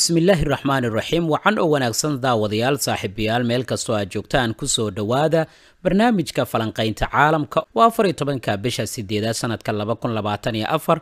bismillaahi raxmaan iraxiim wacan oo wanaagsan daawadayaal saaxiibayaal meel kastoo aad joogtaan kusoo dhowaada barnaamijka falanqaynta caalamka oo afar iyo tobanka bisha sideedaad sanadka laba kun labaatan iyo afar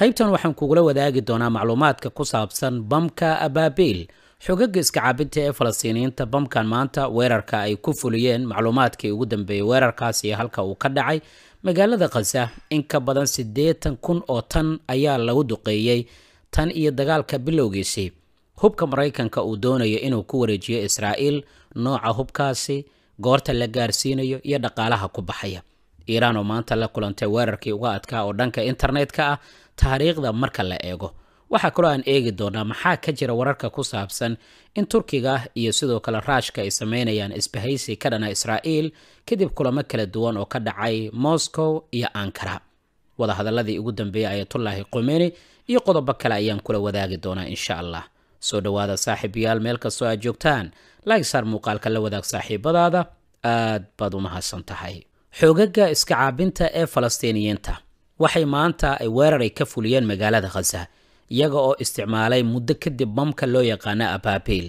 qaybtan waxaan kugula wadaagi doonaa macluumaadka ku saabsan bamka abaabiil xogaga iskacaabinta ee falastiiniyiinta bamkan maanta weerarka ay ku fuliyeen macluumaadkii ugu dambeeyey weerarkaas iyo halka uu ka dhacay magaalada khasa in ka badan siddeetan kun oo tan ayaa lagu duqeeyey tan iyo dagaalka bilowgiisii hubka maraykanka uu doonayo inuu ku wareejiyo israa'iil nooca hubkaasi goorta la gaarsiinayo iyo dhaqaalaha ku baxaya iiraan oo maanta la kulantay weerarkii uga adkaa oo dhanka internet-ka ah taariikhda marka la eego waxaa kaloo aan eegi doonaa maxaa ka jira wararka ku saabsan in turkiga ah iyo sidoo kale raashka ay sameynayaan isbahaysi ka dhana israa'iil kadib kulamo kala duwan oo ka dhacay moscow iyo ankara wadahadaladii ugu dambeeyey ayatullaahi qomeni iyo qodobo kale ayaan kula wadaagi doonaa insha allah soo dhowaada saaxiibayaal meel kastoo aad joogtaan laagsaar muuqaalka la wadaag saaxiibadaada aad baad u mahadsan tahay xoogaga iska caabinta ee falastiiniyiinta waxay maanta ay weeraray ka fuliyeen magaalada khaza iyaga oo isticmaalay muddo kadib bamka loo yaqaana abaabiil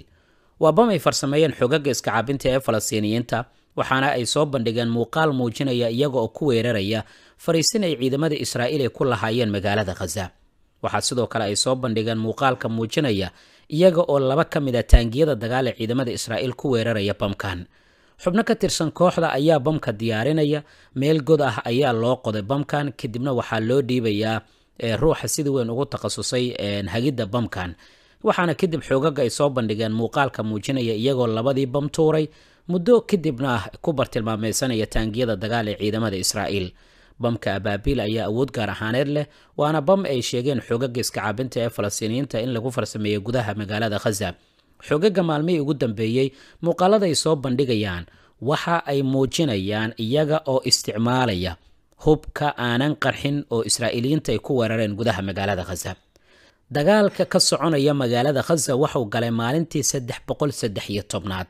waa bam ay farsameeyeen xogaga iska caabinta ee falastiiniyiinta waxaana ay soo bandhigeen muuqaal muujinaya iyaga oo ku weeraraya fariisin ay ciidamada israa'iil ay ku lahaayeen magaalada khaza waxaa sidoo kale ay soo bandhigeen muuqaalka muujinaya iyaga oo laba ka mid a ah taangiyada dagaal ee ciidamada israa'iil ku weeraraya bamkan xubno ka tirsan kooxda ayaa bamka diyaarinaya meel god ah ayaa loo qoday bamkan kadibna waxaa loo dhiibayaa ruuxa sida weyn ugu takhasusay hagidda bamkan waxaana kadib xoogaga ay soo bandhigeen muuqaalka muujinaya iyagoo labadii bam tuuray muddo kadibna ku bartilmaameysanaya taangiyada dagaal ee ciidamada israa'iil bamka abaabiil ayaa awood gaar ahaaneed leh waana bam ay sheegeen xoogaga iskacaabinta ee falastiiniyiinta in lagu farsameeyo gudaha magaalada khaza xoogaga maalmihii ugu dambeeyey muuqaalada ay soo bandhigayaan waxa ay muujinayaan iyaga oo isticmaalaya hubka aanan qarxin oo israa'iiliyiinta ay ku weerareen gudaha magaalada khaza dagaalka ka soconaya magaalada khaza waxau galay maalintii saddex boqol saddex iyo tobnaad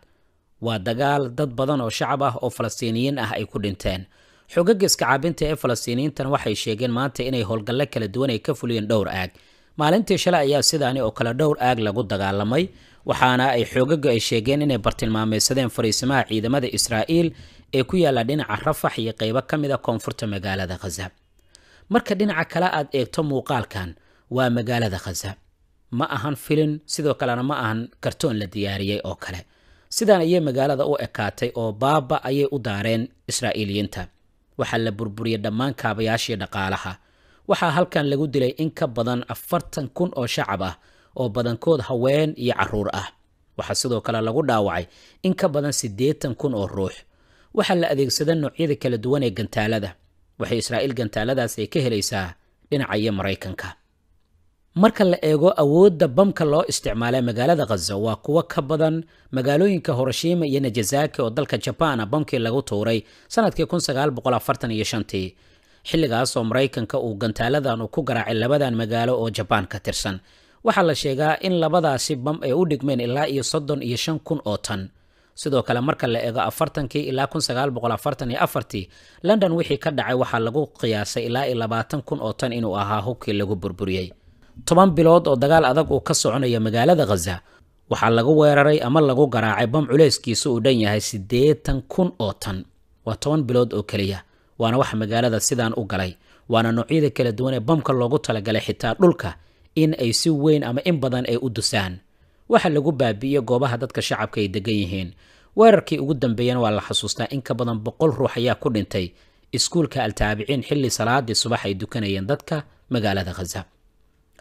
waa dagaal dad badan oo shacab ah oo falastiiniyiin ah ay ku dhinteen xoogagga iska caabinta ee falastiiniyiintana waxay sheegeen maanta inay howlgalle kala duwan ay ka fuliyeen dhowr aag maalintii shalay ayaa sidaani oo kale dhowr aag lagu dagaalamay waxaana ay xoogaggu ay sheegeen inay bartilmaameysadeen fariisimaha ciidamada israa'iil ee ku yaalla dhinaca rafax iyo qaybo ka mid a koonfurta magaalada khaza marka dhinaca kale aad eegto muuqaalkan waa magaalada khaza ma ahan filin sidoo kalena ma ahan kartoon la diyaariyey oo kale sidaan ayay magaalada u ekaatay oo baaba ayay u daareen israa'iiliyiinta waxaa la burburiyey dhammaan kaabayaashii dhaqaalaha waxaa halkan lagu dilay in ka badan afartan kun oo shacab ah oo badankood haween iyo carruur ah waxaa sidoo kale lagu dhaawacay in ka badan siddeetan kun oo ruux waxaa la adeegsada noocyada kala duwan ee gantaalada waxay israa'iil gantaaladaas ay ka helaysaa dhinaca iyo maraykanka marka la eego awoodda bamka loo isticmaalay magaalada khaza waa kuwo ka badan magaalooyinka horoshiima iyo najasaki oo dalka jabaan ah bamkii lagu tuuray sanadkii tii maraykanka uu gantaaladan uu ku garaacay labadan magaalo oo jabaan ka tirsan waxaa la sheegaa in labadaasi bam ay u dhigmeen ilaa iyo soddon iyo shan kun oo tan sidoo kale marka la eego afartankii ilaa ii london wixii ka dhacay waxaa lagu qiyaasay ilaa iyo labaatan kun oo tan inuu ahaa hubkii lagu burburiyey toban bilood oo dagaal adag uu ka soconaya magaalada khaza waxaa lagu weeraray ama lagu garaacay bam culayskiisa uu dhan yahay siddeetan kun oo tan waa toban bilood oo keliya waana wax magaalada sidaan u galay waana noocyada kala duwan ee bamka loogu talagalay xitaa dhulka in ay si weyn ama in badan ay u dusaan waxa lagu baabi'iye goobaha dadka shacabka ay degan yihiin weerarkii ugu dambeeyana waa la xasuustaa in ka badan boqol ruux ayaa ku dhintay iskuulka altaabiciin xilli salaadii subax ay dukanayeen dadka magaalada khaza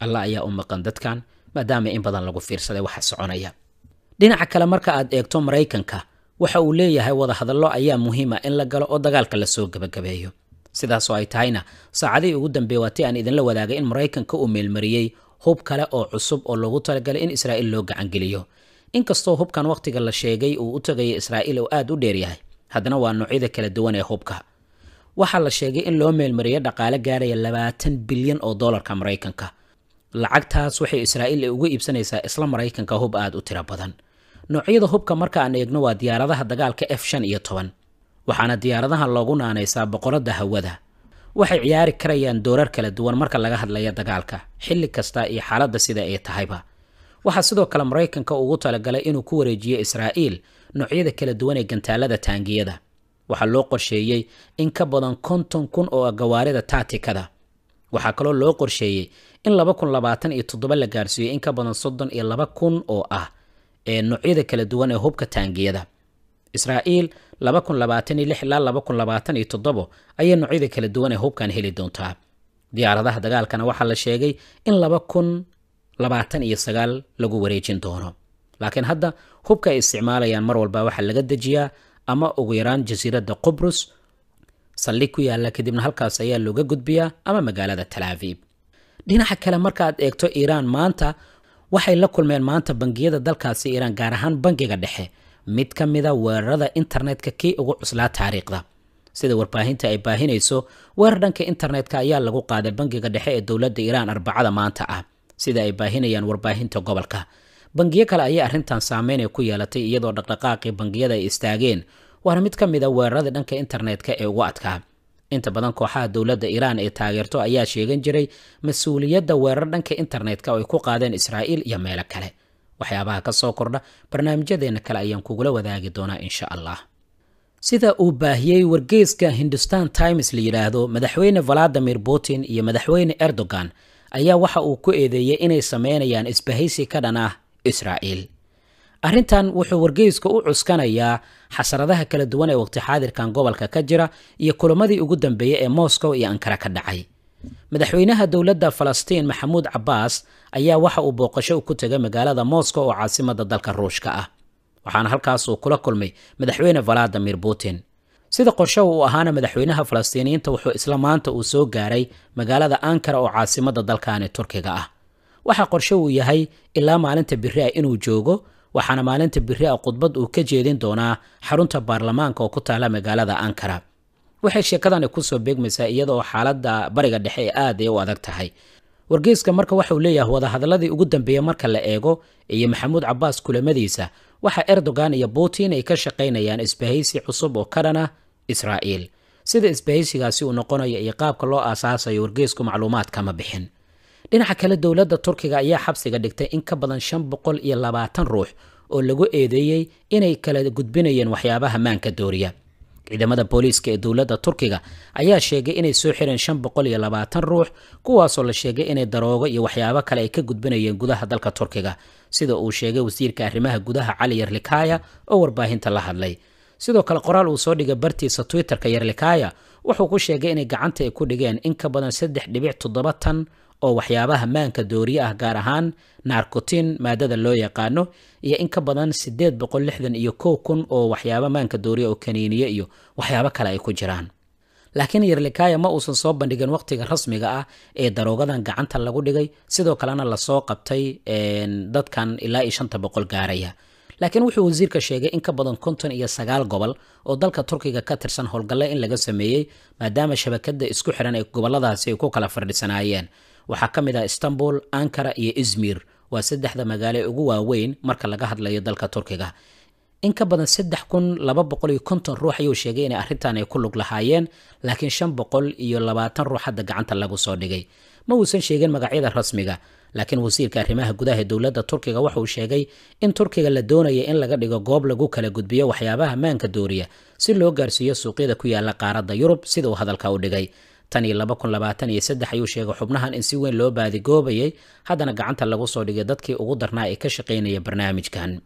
alla ayaa u maqan dadkan maadaama in badan lagu fiirsaday waxa soconaya dhinaca kale marka aad eegto maraykanka waxa uu leeyahay wadahadallo ayaa muhiima in la galo oo dagaalka lasoo gebagabeeyo sidaasoo ay tahayna saacadihii ugu dambeewaatay aan idinla wadaagay in maraykanka uu meelmariyey hub kale oo cusub oo loogu talagalay in israa'iil loo gacangeliyo inkastoo hubkan wakhtiga la sheegay uu u tagayay israa'iil oo aad u dheeryahay haddana waa noocyada kala duwan ee hubka waxaa la sheegay in loo meelmariyo dhaqaale gaaraya labaatan bilyan oo doolarka maraykanka lacagtaas waxay israa'iil uga iibsanaysaa isla maraykanka hub aad u tiro badan noocyada hubka marka aan eegno waa diyaaradaha dagaalka f shan iyo toban waxaana diyaaradahan loogu naanaysaa boqoradda hawada waxay ciyaari karayaan doorar kala duwan marka laga hadlaya dagaalka xilli kasta iyo xaaladda sida ay tahayba waxaa sidoo kale maraykanka ugu talagalay inuu ku wareejiyo israa'iil noocyada kala duwan ee gantaalada taangiyada waxaa loo qorsheeyey in ka badan konton kun oo gawaarida taatikada waxaa kaloo loo qorsheeyey in laba kun labaatan iyo toddoba la gaarsiiyo in ka badan soddon iyo laba kun oo ah ee noocyada kala duwan ee hubka taangiyada israa'iil laba kun labaatan iyo lix ilaa laba kun labaatan iyo toddobo ayay noocyada kala duwan ee hubkan heli doontaa diyaaradaha dagaalkana waxaa la sheegay in laba kun labaatan iyo sagaal lagu wareejin doono laakiin hadda hubka ay isticmaalayaan mar walba waxaa laga dejiyaa ama ugu yaraan jasiiradda qubrus saldhig ku yaalla kadibna halkaas ayaa looga gudbiyaa ama magaalada talaaviib dhinaca kale marka eegto iiraan maanta waxay la kulmeen maanta bangiyada dalkaasi iiraan gaar ahaan bangiga dhexe mid ka mida weerarada internetka kii ugu cuslaa taariikhda sida warbaahinta ay baahinayso weerar dhanka internetka ayaa lagu qaaday bangiga dhexe ee dowladda iiraan arbacada maanta ah sida ay baahinayaan warbaahinta gobolka bangiyo kale ayaa arrintan saameyn ay ku yeelatay iyadoo dhaqdhaqaaqii bangiyada ay istaageen waana mid ka mid a weerarada dhanka internetka ee ugu adkaa inta badan kooxaha dowladda iiraan ee taageerto ayaa sheegan jiray mas-uuliyadda weerar dhanka internetka oo ay ku qaadeen israa'iil iyo meelo kale waxyaabaha ka soo kordha barnaamijyadeenna kale ayaan kugula wadaagi doonaa insha allah sida uu baahiyey wargeyska hindustan times la yidhaahdo madaxweyne valadimir putin iyo madaxweyne erdogan ayaa waxa uu ku eedeeyey inay sameynayaan isbahaysi ka dhan ah israa'iil arrintan wuxuu wargeyska u cuskanayaa xasaradaha kala duwan ee waqti xaadirkan gobolka ka jira iyo kulamadii ugu dambeeyey ee moscow iyo ankara ka dhacay madaxweynaha dowladda falastiin maxamuud cabbaas ayaa waxa uu booqasho ku tegay magaalada moscow oo caasimadda dalka ruushka ah waxaana halkaas uu kula kulmay madaxweyne valadimir putin sida qorshaha uu ahaana madaxweynaha falastiiniyiinta wuxuu isla maanta uu soo gaaray magaalada ankara oo caasimadda dalkaani turkiga ah waxaa qorshe uu yahay ilaa maalinta beri ah inuu joogo waxaana maalinta biri a ah khudbad uu ka jeedin doonaa xarunta baarlamaanka oo ku taala magaalada ankara waxay sheekadani kusoo beegmaysaa iyada oo xaalada bariga dhexe ee aad ay u adag tahay wargeyska marka waxauu leeyahay wadahadalladii ugu dambeeyey marka la eego iyo maxamuud cabaas kulamadiisa waxa erdogan iyo putin ay ka shaqaynayaan isbahaysi cusub oo ka dhana israa'iil sida isbahaysigaasi uu noqonayo iyo qaabka loo aasaasayo wargeysku macluumaad kama bixin dhinaca kale dowladda turkiga ayaa xabsiga dhigtay in ka badan shan boqol iyo labaatan ruux oo lagu eedeeyey inay kala gudbinayeen waxyaabaha maanka dooriya ciidamada booliiska ee dowladda turkiga ayaa sheegay inay soo xireen shan boqol iyo labaatan ruux kuwaasoo la sheegay inay daroogo iyo waxyaabo kale ay ka gudbinayeen gudaha dalka turkiga sida uu sheegay wasiirka arrimaha gudaha cali yarlikaya oo warbaahinta la hadlay sidoo kale qoraal uu soo dhigay bartiisa twitterka yarlikaya wuxuu ku sheegay inay gacanta ay ku dhigeen in ka badan saddex dhibic toddoba tan oo waxyaabaha maanka dooriye ah gaar ahaan naarkotin maadada loo yaqaano iyo in ka badan sideed boqol lixdan iyo kow kun oo waxyaaba maanka dooriya oo kaniiniye iyo waxyaabo kale ay ku jiraan laakiin yerlikaya ma uusan soo bandhigin wakhtiga rasmiga ah ee daroogadan gacanta lagu dhigay sidoo kalena lasoo qabtay dadkan ilaa iyo shanta boqol gaaraya laakiin wuxuu wasiirka sheegay in ka badan konton iyo sagaal gobol oo dalka turkiga ka tirsan howlgalle in laga sameeyey maadaama shabakada isku xidhan ee gobolladaasi ay ku kala fadhiisanaayeen waxaa ka mid ah istanbul ankara iyo izmir waa saddexda magaalo ugu waaweyn marka laga hadlayo dalka turkiga in ka badan saddex kun laba boqol iyo konton ruux ayuu sheegay inay arrintan ay ku lug lahaayeen laakiin shan boqol iyo labaatan ruux hadda gacanta lagu soo dhigay ma uusan sheegin magacyada rasmiga laakiin wasiirka arrimaha gudaha ee dowladda turkiga waxa uu sheegay in turkiga la doonaya in laga dhigo goob lagu kala gudbiyo waxyaabaha maanka dooriya si loo gaarsiiyo suuqyada ku yaala qaaradda yurub sida uu hadalka u dhigay تاني لباكن لباتن يسد حيو شيغ حبنهان انسيوين لو بادي قوبي هادان اقعان تلغو صوديق دادكي اغو درنا ايكاشقين يبرنامج كان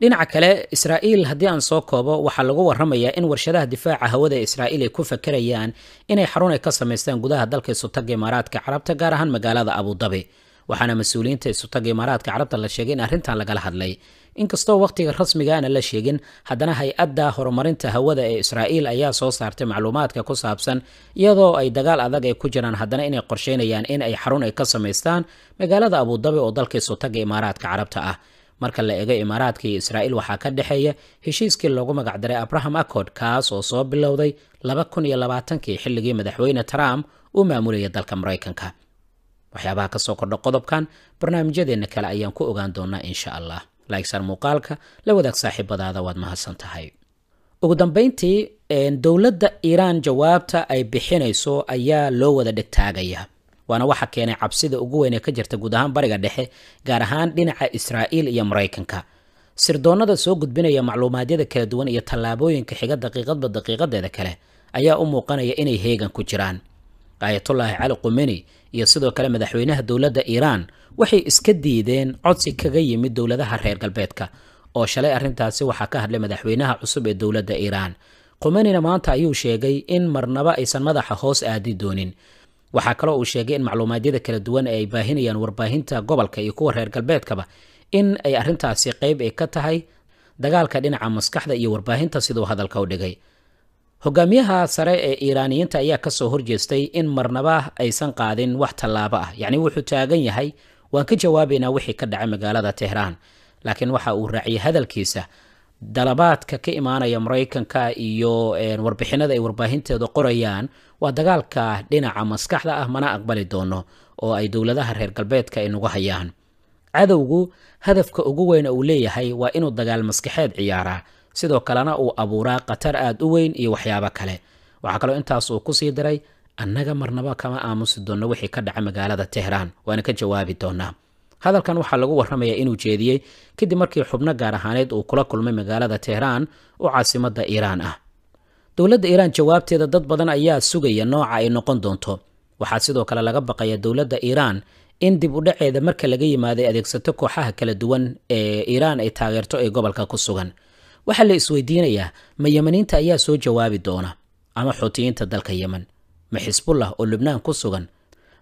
لين عكالة إسرائيل هديان صوكوبا وحلغو ورمي ان ورشده دفاع هودة إسرائيلي كوفا كريان ان اي حرون اي قصة ميستان قداها دالكي سوتاق امارات كعرابتا قارهان مقالاد ابو دبي waxaana mas-uuliyiinta isutagga imaaraadka carabta la sheegay in arrintan lagala hadlay inkastoo wakhtiga rasmiga aana la sheegin haddana hay-adda horumarinta hawada ee israa'iil ayaa soo saartay macluumaadka ku saabsan iyadoo ay dagaal adag ay ku jiraan haddana inay qorsheynayaan in ay xarun ay ka samaystaan magaalada abudabi oo dalka isutagga imaaraadka carabta ah marka la eego imaaraadka iyo israa'iil waxaa ka dhexeeya heshiiskii loogu magacdaray abraham accord kaas oo soo bilowday laba kun iyo labaatankii xilligii madaxweyne trump uu maamulayay dalka maraykanka waxyaabaha kasoo kordha qodobkan barnaamijyadeenna kale ayaan ku ogaan doonaa insha allah laigsaar muuqaalka la wadaag saaxiibadaada waad mahadsan tahay ugu dambeyntii dowladda iiraan jawaabta ay bixinayso ayaa loo wada dhegtaagaya waana waxa keenay cabsida ugu weyn ee ka jirta guud ahaan bariga dhexe gaar ahaan dhinaca israa'iil iyo maraykanka sirdoonnada soo gudbinaya macluumaadyada kala duwan iyo tallaabooyinka xiga daqiiqadba daqiiqadeeda kale ayaa u muuqanaya inay heegan ku jiraan aayatullaahi cali qumeni iyo sidoo kale madaxweynaha dowladda iiraan waxay iska diideen codsi kaga yimid dowladaha reer galbeedka oo shalay arrintaasi waxaa ka hadlay madaxweynaha cusub ee dowladda iiraan qumenina maanta ayuu sheegay in marnaba aysan madaxa hoos aadi doonin waxaa kaloo uu sheegay in macluumaadyada kala duwan ee ay baahinayaan warbaahinta gobolka iyo kuwa reer galbeedkaba in ay arrintaasi qayb ay ka tahay dagaalka dhinaca maskaxda iyo warbaahinta siduu hadalka u dhigay hogaamiyaha sare ee iiraaniyiinta ayaa kasoo horjeestay in marnaba aysan qaadin wax tallaabo ah yacni wuxuu taagan yahay waan ka jawaabaynaa wixii ka dhacay magaalada tehraan laakiin waxa uu raaciyay hadalkiisa dalabaadka ka imaanaya maraykanka iyo warbixinada ay warbaahinteedu qorayaan waa dagaalka dhinaca maskaxda ah mana aqbali doono oo ay dowladaha reer galbeedka ay nagu hayaan cadowgu hadafka ugu weyn uu leeyahay waa inuu dagaal maskaxeed ciyaaraa sidoo kalena uu abuuraa khatar aad u weyn iyo waxyaabo kale waxaa kaloo intaas uu ku sii diray annaga marnaba kama aamusi doonno wixii ka dhaca magaalada tehraan waana ka jawaabi doonaa hadalkan waxaa lagu warramayaa inuu jeediyey kadib markii xubno gaar ahaaneed uu kula kulmay magaalada tehraan oo caasimadda iiraan ah dowladda iiraan jawaabteeda dad badan ayaa sugaya nooca ay noqon doonto waxaa sidoo kale laga baqayaa dowladda iiraan in dib u dhaceeda marka laga yimaaday adeegsato kooxaha kala duwan ee iiraan ay taageerto ee gobolka ku sugan waxaa la isweydiinayaa ma yemaniinta ayaa soo jawaabi doona ama xuutiyiinta dalka yeman ma xisbullah oo lubnaan ku sugan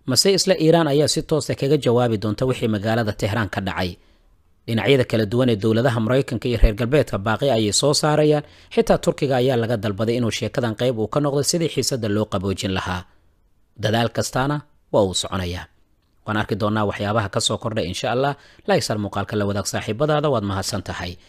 mase isla iiraan ayaa si toosa kaga jawaabi doonta wixii magaalada tehraan ka dhacay dhinacyada kala duwan ee dowladaha maraykanka iyo reer galbeedka baaqi ayay soo saarayaan xitaa turkiga ayaa laga dalbaday inuu sheekadan qayb uu ka noqdo sidii xiisadda loo qaboojin lahaa dadaal kastaana waa uu soconayaa waan arki doonnaa waxyaabaha ka soo kordhay insha allah laysal muuqaalka la wadaag saaxiibadaada waad mahadsan tahay